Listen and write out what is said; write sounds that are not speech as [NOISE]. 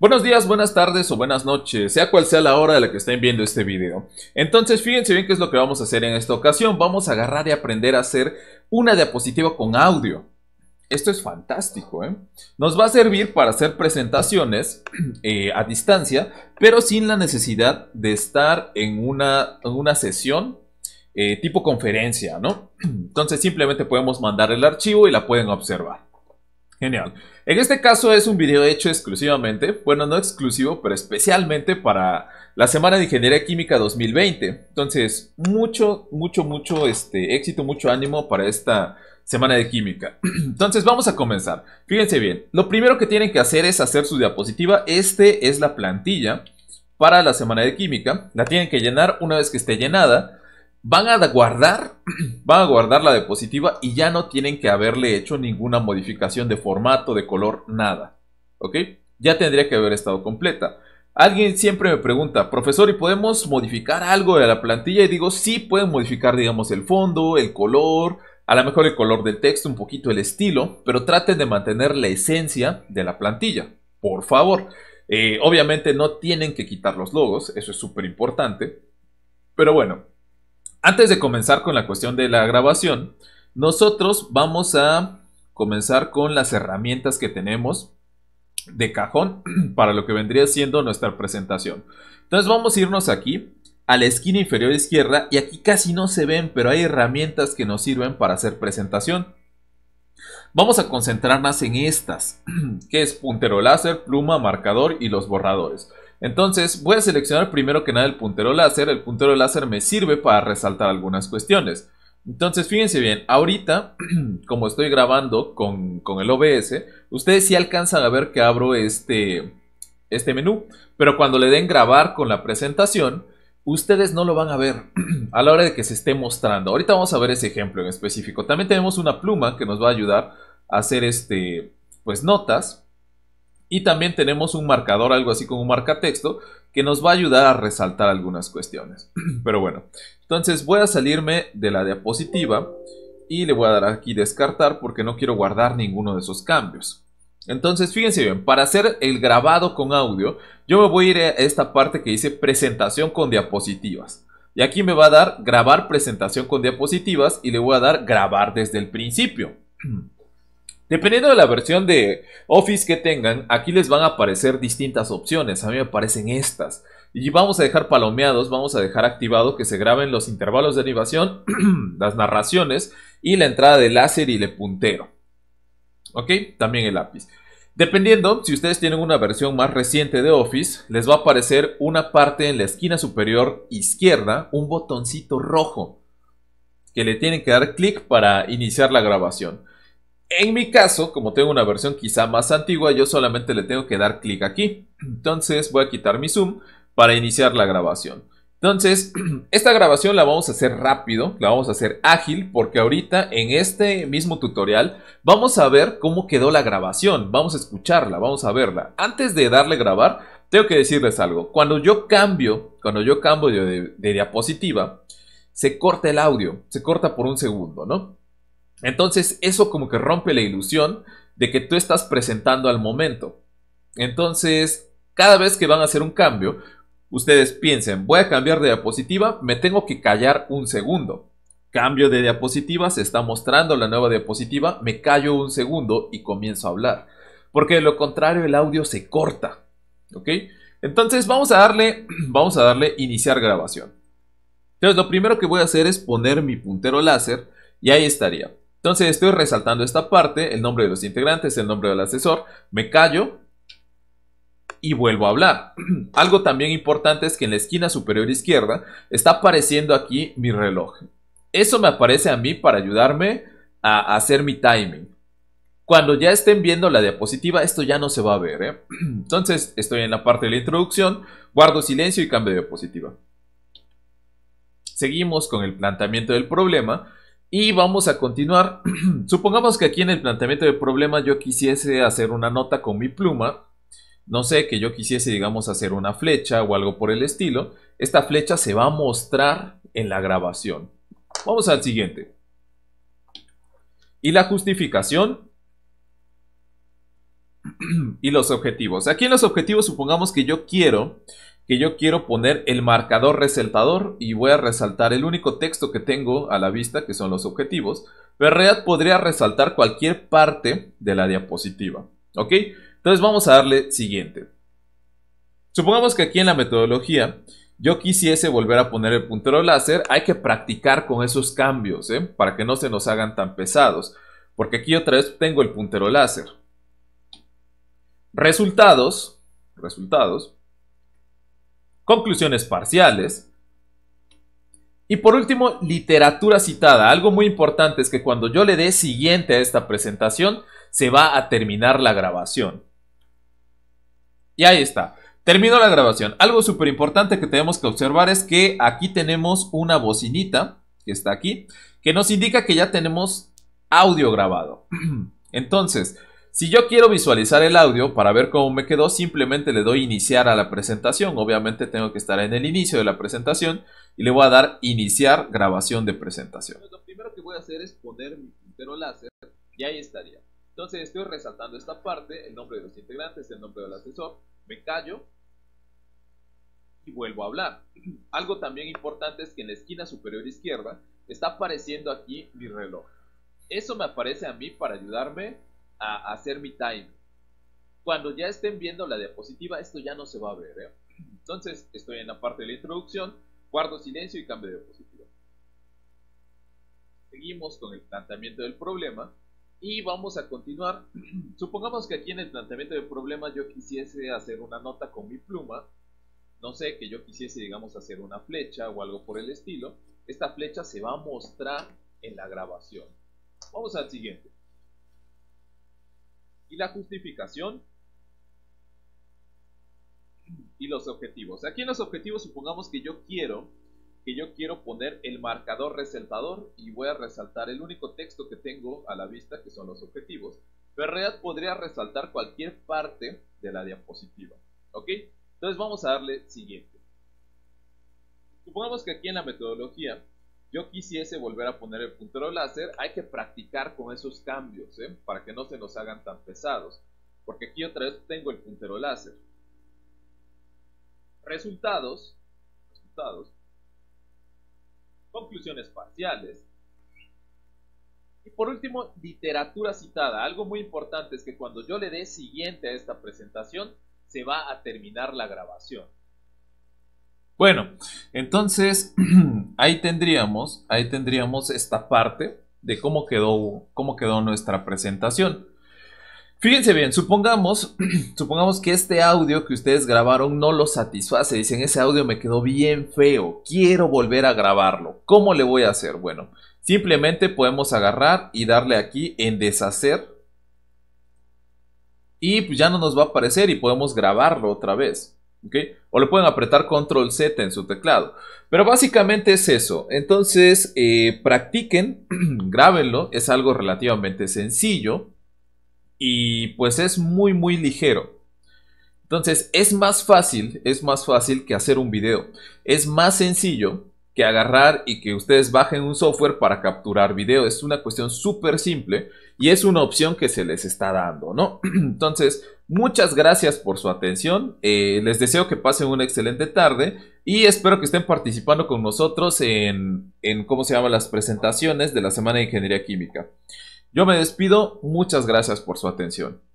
Buenos días, buenas tardes o buenas noches, sea cual sea la hora de la que estén viendo este video. Entonces, fíjense bien qué es lo que vamos a hacer en esta ocasión. Vamos a agarrar y aprender a hacer una diapositiva con audio. Esto es fantástico, ¿eh? Nos va a servir para hacer presentaciones [CLEARS THROAT] eh, a distancia, pero sin la necesidad de estar en una, sesión eh, tipo conferencia, ¿no? [CLEARS THROAT] Entonces simplemente podemos mandar el archivo y la pueden observar. Genial. En este caso es un video hecho exclusivamente, bueno, no exclusivo, pero especialmente para la Semana de Ingeniería Química 2020. Entonces, mucho, mucho, mucho este, éxito, mucho ánimo para esta Semana de Química. [CLEARS THROAT] Entonces, vamos a comenzar. Fíjense bien, lo primero que tienen que hacer es hacer su diapositiva. Este es la plantilla para la Semana de Química. La tienen que llenar una vez que esté llenada van a guardar, [CLEARS THROAT] van a guardar la diapositiva y ya no tienen que haberle hecho ninguna modificación de formato, de color, nada. ¿Ok? Ya tendría que haber estado completa. Alguien siempre me pregunta, profesor, ¿y podemos modificar algo de la plantilla? Y digo, sí, pueden modificar, digamos, el fondo, el color, a lo mejor el color del texto, un poquito el estilo, pero traten de mantener la esencia de la plantilla, por favor. Eh, obviamente no tienen que quitar los logos, eso es súper importante. Pero bueno, antes de comenzar con la cuestión de la grabación, nosotros vamos a comenzar con las herramientas que tenemos de cajón [CLEARS THROAT] para lo que vendría siendo nuestra presentación. Entonces vamos a irnos aquí a la esquina inferior izquierda y aquí casi no se ven, pero hay herramientas que nos sirven para hacer presentación. Vamos a concentrarnos en estas, [CLEARS THROAT] que es puntero láser, pluma, marcador y los borradores. Entonces voy a seleccionar primero que nada el puntero láser. El puntero láser me sirve para resaltar algunas cuestiones. Entonces fíjense bien, ahorita [CLEARS THROAT] como estoy grabando con, el OBS, ustedes sí alcanzan a ver que abro este, este menú. Pero cuando le den grabar con la presentación, ustedes no lo van a ver [CLEARS THROAT] a la hora de que se esté mostrando. Ahorita vamos a ver ese ejemplo en específico. También tenemos una pluma que nos va a ayudar a hacer este, pues notas. Y también tenemos un marcador, algo así como un marcatexto, que nos va a ayudar a resaltar algunas cuestiones. [CLEARS THROAT] Pero bueno, entonces voy a salirme de la diapositiva y le voy a dar aquí descartar porque no quiero guardar ninguno de esos cambios. Entonces, fíjense bien, para hacer el grabado con audio, yo me voy a ir a esta parte que dice presentación con diapositivas. Y aquí me va a dar grabar presentación con diapositivas y le voy a dar grabar desde el principio. [CLEARS THROAT] Dependiendo de la versión de Office que tengan, aquí les van a aparecer distintas opciones. A mí me aparecen estas. Y vamos a dejar palomeados, vamos a dejar activado que se graben los intervalos de animación, [CLEARS THROAT] las narraciones y la entrada de láser y de puntero. ¿Ok? También el lápiz. Dependiendo, si ustedes tienen una versión más reciente de Office, les va a aparecer una parte en la esquina superior izquierda, un botoncito rojo, que le tienen que dar clic para iniciar la grabación. En mi caso, como tengo una versión quizá más antigua, yo solamente le tengo que dar clic aquí. Entonces voy a quitar mi zoom para iniciar la grabación. Entonces, [CLEARS THROAT] esta grabación la vamos a hacer rápido, la vamos a hacer ágil, porque ahorita en este mismo tutorial vamos a ver cómo quedó la grabación, vamos a escucharla, vamos a verla. Antes de darle grabar, tengo que decirles algo. Cuando yo cambio, cuando yo cambio de, diapositiva, se corta el audio, se corta por un segundo, ¿no? Entonces eso como que rompe la ilusión de que tú estás presentando al momento. Entonces, cada vez que van a hacer un cambio, ustedes piensen, voy a cambiar de diapositiva, me tengo que callar un segundo. Cambio de diapositiva, se está mostrando la nueva diapositiva, me callo un segundo y comienzo a hablar. Porque de lo contrario el audio se corta. ¿Ok? Entonces vamos a darle, [CLEARS THROAT] vamos a darle iniciar grabación. Entonces lo primero que voy a hacer es poner mi puntero láser y ahí estaría. Entonces estoy resaltando esta parte, el nombre de los integrantes, el nombre del asesor, me callo y vuelvo a hablar. [CLEARS THROAT] Algo también importante es que en la esquina superior izquierda está apareciendo aquí mi reloj. Eso me aparece a mí para ayudarme a hacer mi timing. Cuando ya estén viendo la diapositiva, esto ya no se va a ver. ¿eh? [CLEARS THROAT] Entonces estoy en la parte de la introducción, guardo silencio y cambio de diapositiva. Seguimos con el planteamiento del problema y vamos a continuar. [CLEARS THROAT] Supongamos que aquí en el planteamiento de problema yo quisiese hacer una nota con mi pluma. No sé, que yo quisiese, digamos, hacer una flecha o algo por el estilo. Esta flecha se va a mostrar en la grabación. Vamos al siguiente. Y la justificación [CLEARS THROAT] y los objetivos. Aquí en los objetivos supongamos que yo quiero que yo quiero poner el marcador resaltador y voy a resaltar el único texto que tengo a la vista, que son los objetivos, pero en realidad podría resaltar cualquier parte de la diapositiva. ¿Ok? Entonces vamos a darle siguiente. Supongamos que aquí en la metodología yo quisiese volver a poner el puntero láser, hay que practicar con esos cambios, ¿eh? para que no se nos hagan tan pesados, porque aquí otra vez tengo el puntero láser. Resultados, resultados, conclusiones parciales. Y por último, literatura citada. Algo muy importante es que cuando yo le dé siguiente a esta presentación, se va a terminar la grabación. Y ahí está. Terminó la grabación. Algo súper importante que tenemos que observar es que aquí tenemos una bocinita, que está aquí, que nos indica que ya tenemos audio grabado. [CLEARS THROAT] Entonces, si yo quiero visualizar el audio para ver cómo me quedó, simplemente le doy iniciar a la presentación. Obviamente tengo que estar en el inicio de la presentación y le voy a dar iniciar grabación de presentación. Lo primero que voy a hacer es poner mi puntero láser y ahí estaría. Entonces estoy resaltando esta parte, el nombre de los integrantes, el nombre del asesor, me callo y vuelvo a hablar. [CLEARS THROAT] Algo también importante es que en la esquina superior izquierda está apareciendo aquí mi reloj. Eso me aparece a mí para ayudarme a, hacer mi time. Cuando ya estén viendo la diapositiva, esto ya no se va a ver. ¿eh? Entonces, estoy en la parte de la introducción, guardo silencio y cambio de diapositiva. Seguimos con el planteamiento del problema y vamos a continuar. [CLEARS THROAT] Supongamos que aquí en el planteamiento del problema yo quisiese hacer una nota con mi pluma. No sé, que yo quisiese, digamos, hacer una flecha o algo por el estilo. Esta flecha se va a mostrar en la grabación. Vamos al siguiente y la justificación y los objetivos. Aquí en los objetivos supongamos que yo quiero que yo quiero poner el marcador resaltador y voy a resaltar el único texto que tengo a la vista que son los objetivos. Pero en realidad podría resaltar cualquier parte de la diapositiva. ¿Ok? Entonces vamos a darle siguiente. Supongamos que aquí en la metodología yo quisiese volver a poner el puntero láser, hay que practicar con esos cambios, ¿eh? para que no se nos hagan tan pesados, porque aquí otra vez tengo el puntero láser. Resultados, resultados, conclusiones parciales, y por último, literatura citada. Algo muy importante es que cuando yo le dé siguiente a esta presentación, se va a terminar la grabación. Bueno, entonces [CLEARS THROAT] ahí tendríamos, ahí tendríamos esta parte de cómo quedó, cómo quedó nuestra presentación. Fíjense bien, supongamos, [CLEARS THROAT] supongamos que este audio que ustedes grabaron no lo satisface. Dicen, ese audio me quedó bien feo, quiero volver a grabarlo. ¿Cómo le voy a hacer? Bueno, simplemente podemos agarrar y darle aquí en deshacer. Y pues ya no nos va a aparecer y podemos grabarlo otra vez. O le pueden apretar control Z en su teclado. Pero básicamente es eso. Entonces, eh, practiquen, [CLEARS THROAT] grábenlo, es algo relativamente sencillo y pues es muy, muy ligero. Entonces, es más fácil, es más fácil que hacer un video. Es más sencillo que agarrar y que ustedes bajen un software para capturar video. Es una cuestión súper simple y es una opción que se les está dando, ¿no? [CLEARS THROAT] Entonces, muchas gracias por su atención. Eh, les deseo que pasen una excelente tarde y espero que estén participando con nosotros en, en cómo se llaman las presentaciones de la Semana de Ingeniería Química. Yo me despido, muchas gracias por su atención.